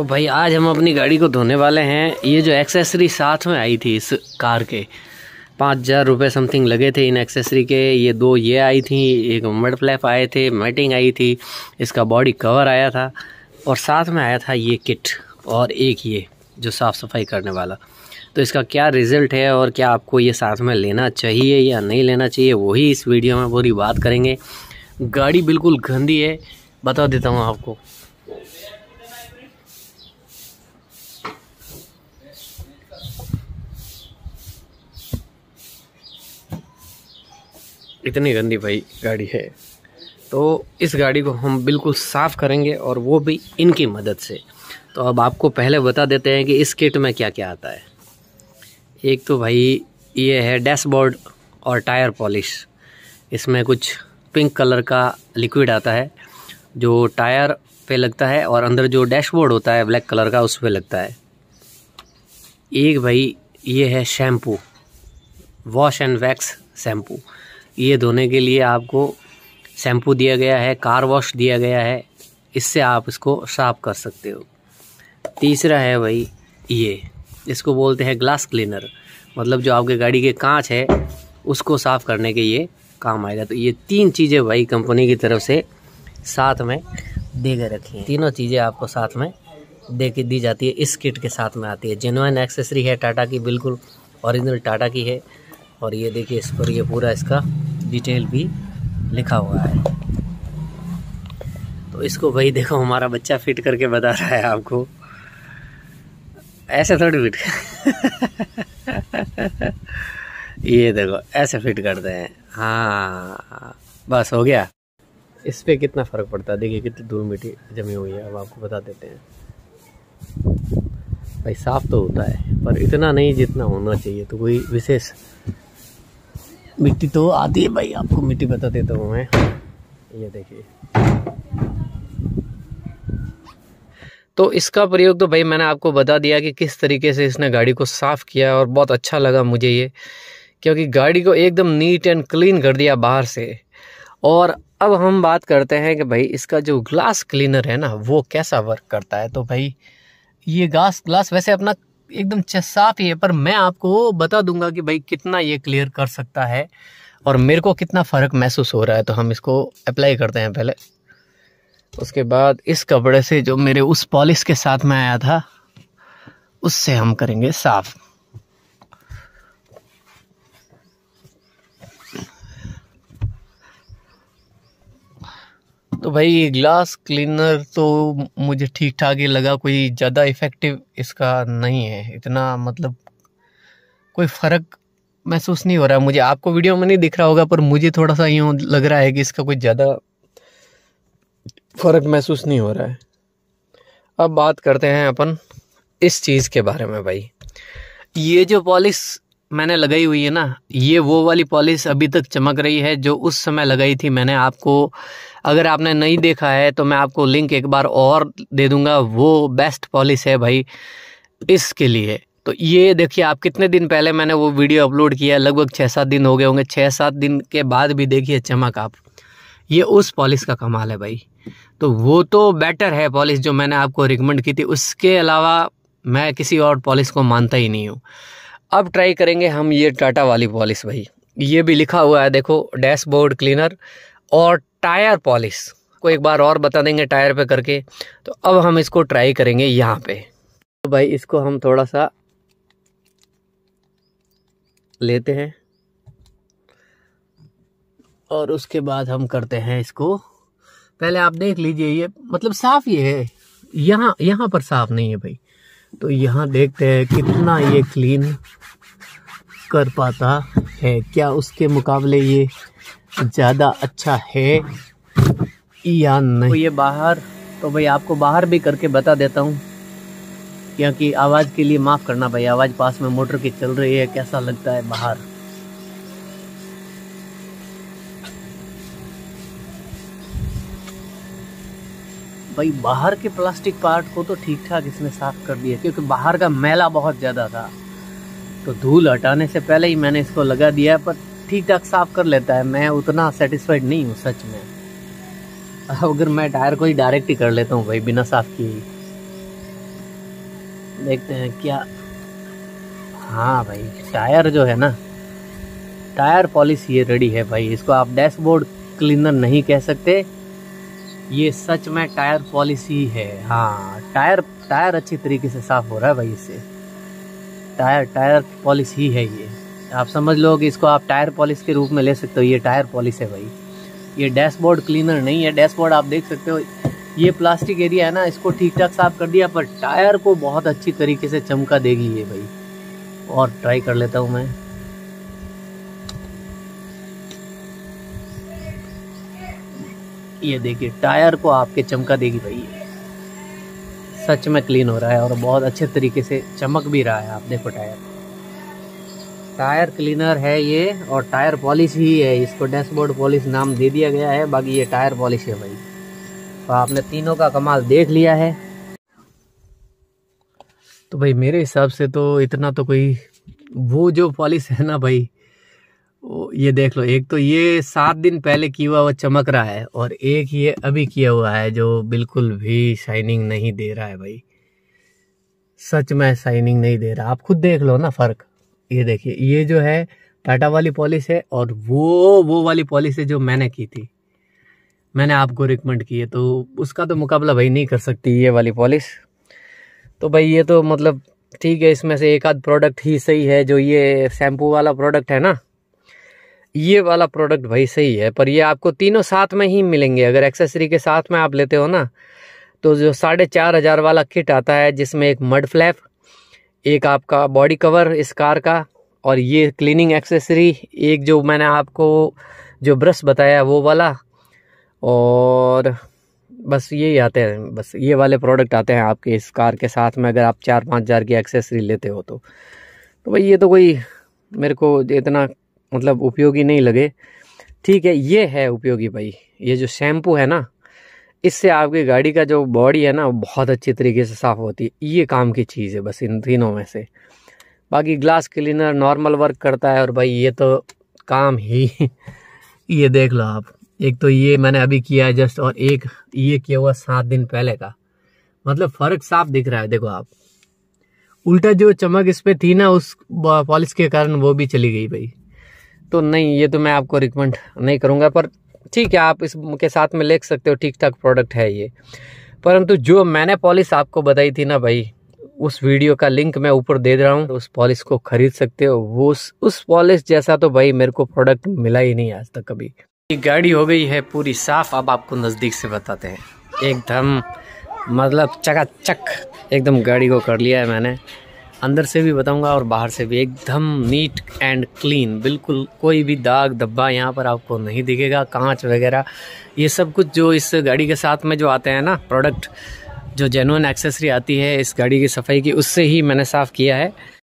तो भाई आज हम अपनी गाड़ी को धोने वाले हैं ये जो एक्सेसरी साथ में आई थी इस कार के पाँच हज़ार रुपये समथिंग लगे थे इन एक्सेसरी के ये दो ये आई थी एक मड फ्लैप आए थे मैटिंग आई थी इसका बॉडी कवर आया था और साथ में आया था ये किट और एक ये जो साफ़ सफाई करने वाला तो इसका क्या रिज़ल्ट है और क्या आपको ये साथ में लेना चाहिए या नहीं लेना चाहिए वही इस वीडियो में पूरी बात करेंगे गाड़ी बिल्कुल गंदी है बता देता हूँ आपको इतनी गंदी भाई गाड़ी है तो इस गाड़ी को हम बिल्कुल साफ़ करेंगे और वो भी इनकी मदद से तो अब आपको पहले बता देते हैं कि इस किट में क्या क्या आता है एक तो भाई ये है डैशबोर्ड और टायर पॉलिश इसमें कुछ पिंक कलर का लिक्विड आता है जो टायर पे लगता है और अंदर जो डैशबोर्ड होता है ब्लैक कलर का उस पर लगता है एक भाई ये है shampoo wash and wax shampoo ये धोने के लिए आपको शैम्पू दिया गया है कार वॉश दिया गया है इससे आप इसको साफ कर सकते हो तीसरा है भाई ये इसको बोलते हैं ग्लास क्लीनर मतलब जो आपके गाड़ी के कांच है उसको साफ़ करने के ये काम आएगा तो ये तीन चीज़ें भाई कंपनी की तरफ से साथ में दे कर रखी हैं तीनों चीज़ें आपको साथ में दे के दी जाती है इस किट के साथ में आती है जेनुअन एक्सेसरी है टाटा की बिल्कुल ओरिजिनल टाटा की है और ये देखिए इस पर ये पूरा इसका डिटेल भी लिखा हुआ है तो इसको भाई देखो हमारा बच्चा फिट करके बता रहा है आपको ऐसे थोड़ी फिट ये देखो ऐसे फिट करते हैं हाँ बस हो गया इस पर कितना फ़र्क पड़ता है देखिए कितनी धूल मिट्टी जमी हुई है अब आपको बता देते हैं भाई साफ़ तो होता है पर इतना नहीं जितना होना चाहिए तो कोई विशेष मिट्टी तो आती है भाई आपको मिट्टी बता देता तो हूँ मैं ये देखिए तो इसका प्रयोग तो भाई मैंने आपको बता दिया कि किस तरीके से इसने गाड़ी को साफ़ किया और बहुत अच्छा लगा मुझे ये क्योंकि गाड़ी को एकदम नीट एंड क्लीन कर दिया बाहर से और अब हम बात करते हैं कि भाई इसका जो ग्लास क्लीनर है ना वो कैसा वर्क करता है तो भाई ये ग्लास ग्लास वैसे अपना एकदम साफ ही है पर मैं आपको बता दूंगा कि भाई कितना ये क्लियर कर सकता है और मेरे को कितना फ़र्क महसूस हो रहा है तो हम इसको अप्लाई करते हैं पहले उसके बाद इस कपड़े से जो मेरे उस पॉलिश के साथ में आया था उससे हम करेंगे साफ़ तो भाई ग्लास क्लीनर तो मुझे ठीक ठाक ही लगा कोई ज़्यादा इफ़ेक्टिव इसका नहीं है इतना मतलब कोई फ़र्क महसूस नहीं हो रहा है मुझे आपको वीडियो में नहीं दिख रहा होगा पर मुझे थोड़ा सा यूँ लग रहा है कि इसका कोई ज़्यादा फ़र्क महसूस नहीं हो रहा है अब बात करते हैं अपन इस चीज़ के बारे में भाई ये जो पॉलिश मैंने लगाई हुई है ना ये वो वाली पॉलिश अभी तक चमक रही है जो उस समय लगाई थी मैंने आपको अगर आपने नहीं देखा है तो मैं आपको लिंक एक बार और दे दूंगा वो बेस्ट पॉलिश है भाई इसके लिए तो ये देखिए आप कितने दिन पहले मैंने वो वीडियो अपलोड किया लगभग छः सात दिन हो गए होंगे छः सात दिन के बाद भी देखिए चमक आप ये उस पॉलिश का कमाल है भाई तो वो तो बेटर है पॉलिश जो मैंने आपको रिकमेंड की थी उसके अलावा मैं किसी और पॉलिश को मानता ही नहीं हूँ अब ट्राई करेंगे हम ये टाटा वाली पॉलिश भाई ये भी लिखा हुआ है देखो डैशबोर्ड क्लीनर और टायर पॉलिश को एक बार और बता देंगे टायर पे करके तो अब हम इसको ट्राई करेंगे यहाँ पे तो भाई इसको हम थोड़ा सा लेते हैं और उसके बाद हम करते हैं इसको पहले आप देख लीजिए ये मतलब साफ ये है यहाँ यहाँ पर साफ नहीं है भाई तो यहाँ देखते हैं कितना ये क्लीन कर पाता है क्या उसके मुकाबले ये ज़्यादा अच्छा है या तो नहीं तो ये बाहर तो भाई आपको बाहर भी करके बता देता हूँ क्योंकि आवाज़ के लिए माफ़ करना भाई आवाज़ पास में मोटर की चल रही है कैसा लगता है बाहर भाई बाहर के प्लास्टिक पार्ट को तो ठीक ठाक इसने साफ कर दिया क्योंकि बाहर का मैला बहुत ज़्यादा था तो धूल हटाने से पहले ही मैंने इसको लगा दिया पर ठीक ठाक साफ कर लेता है मैं उतना सेटिस्फाइड नहीं हूँ सच में अगर मैं टायर को ही डायरेक्ट ही कर लेता हूँ भाई बिना साफ किए देखते हैं क्या हाँ भाई टायर जो है ना टायर पॉलिश ये रेडी है भाई इसको आप डैशबोर्ड क्लीनर नहीं कह सकते ये सच में टायर पॉलिसी है हाँ टायर टायर अच्छी तरीके से साफ हो रहा है भाई इससे टायर टायर पॉलिश ही है ये आप समझ लो कि इसको आप टायर पॉलिश के रूप में ले सकते हो ये टायर पॉलिश है भाई ये डैशबोर्ड क्लीनर नहीं है डैशबोर्ड आप देख सकते हो ये प्लास्टिक एरिया है ना इसको ठीक ठाक साफ कर दिया पर टायर को बहुत अच्छी तरीके से चमका देगी ये भाई और ट्राई कर लेता हूँ मैं ये देखिए टायर को आपके चमका देगी भाई ये सच में क्लीन हो रहा है और बहुत अच्छे तरीके से चमक भी रहा है आप देखो टायर टायर क्लीनर है ये और टायर पॉलिश ही है इसको डैशबोर्ड पॉलिश नाम दे दिया गया है बाकी ये टायर पॉलिश है भाई तो आपने तीनों का कमाल देख लिया है तो भाई मेरे हिसाब से तो इतना तो कोई वो जो पॉलिश है ना भाई ये देख लो एक तो ये सात दिन पहले किया हुआ चमक रहा है और एक ये अभी किया हुआ है जो बिल्कुल भी शाइनिंग नहीं दे रहा है भाई सच में शाइनिंग नहीं दे रहा आप खुद देख लो ना फर्क ये देखिए ये जो है टाटा वाली पॉलिश है और वो वो वाली पॉलिश है जो मैंने की थी मैंने आपको रिकमेंड की है तो उसका तो मुकाबला भाई नहीं कर सकती ये वाली पॉलिश तो भाई ये तो मतलब ठीक है इसमें से एक आध प्रोडक्ट ही सही है जो ये शैम्पू वाला प्रोडक्ट है ना ये वाला प्रोडक्ट भाई सही है पर ये आपको तीनों साथ में ही मिलेंगे अगर एक्सेसरी के साथ में आप लेते हो ना तो जो साढ़े चार हज़ार वाला किट आता है जिसमें एक मड फ्लैप एक आपका बॉडी कवर इस कार का और ये क्लीनिंग एक्सेसरी एक जो मैंने आपको जो ब्रश बताया वो वाला और बस यही आते हैं बस ये वाले प्रोडक्ट आते हैं आपके इस कार के साथ में अगर आप चार पाँच हज़ार की एक्सेसरी लेते हो तो तो भाई ये तो कोई मेरे को इतना मतलब उपयोगी नहीं लगे ठीक है ये है उपयोगी भाई ये जो शैम्पू है ना इससे आपकी गाड़ी का जो बॉडी है ना वो बहुत अच्छी तरीके से साफ़ होती है ये काम की चीज़ है बस इन तीनों में से बाकी ग्लास क्लीनर नॉर्मल वर्क करता है और भाई ये तो काम ही ये देख लो आप एक तो ये मैंने अभी किया है जस्ट और एक ये किया हुआ सात दिन पहले का मतलब फ़र्क साफ दिख रहा है देखो आप उल्टा जो चमक इस पर थी ना उस पॉलिश के कारण वो भी चली गई भाई तो नहीं ये तो मैं आपको रिकमेंड नहीं करूँगा पर ठीक है आप इसके साथ में ले सकते हो ठीक ठाक प्रोडक्ट है ये परंतु जो मैंने पॉलिस आपको बताई थी ना भाई उस वीडियो का लिंक मैं ऊपर दे रहा हूँ उस पॉलिस को खरीद सकते हो वो उस उस पॉलिश जैसा तो भाई मेरे को प्रोडक्ट मिला ही नहीं आज तक कभी ये गाड़ी हो गई है पूरी साफ अब आपको नज़दीक से बताते हैं एकदम मतलब चकाचक एकदम गाड़ी को कर लिया है मैंने अंदर से भी बताऊंगा और बाहर से भी एकदम नीट एंड क्लीन बिल्कुल कोई भी दाग धब्बा यहाँ पर आपको नहीं दिखेगा कांच वगैरह ये सब कुछ जो इस गाड़ी के साथ में जो आते हैं ना प्रोडक्ट जो जेनुअन एक्सेसरी आती है इस गाड़ी की सफाई की उससे ही मैंने साफ़ किया है